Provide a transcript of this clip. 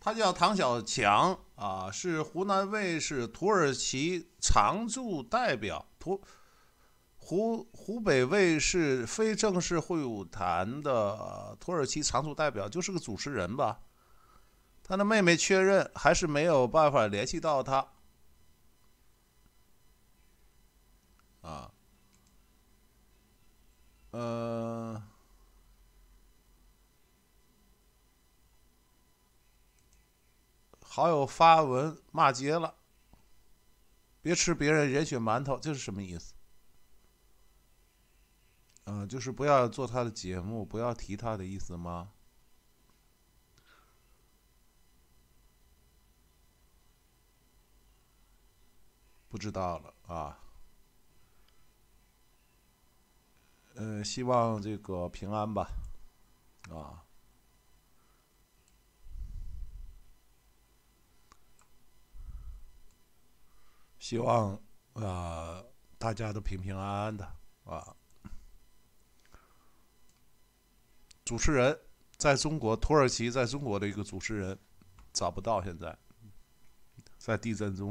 他叫唐小强啊，是湖南卫视土耳其常驻代表，土湖湖北卫视非正式会晤坛的土耳其常驻代表，就是个主持人吧？他的妹妹确认还是没有办法联系到他啊，呃。好友发文骂街了，别吃别人人血馒头，这是什么意思？嗯，就是不要做他的节目，不要提他的意思吗？不知道了啊。嗯，希望这个平安吧，啊。希望啊，大家都平平安安的啊！主持人在中国，土耳其在中国的一个主持人找不到，现在在地震中。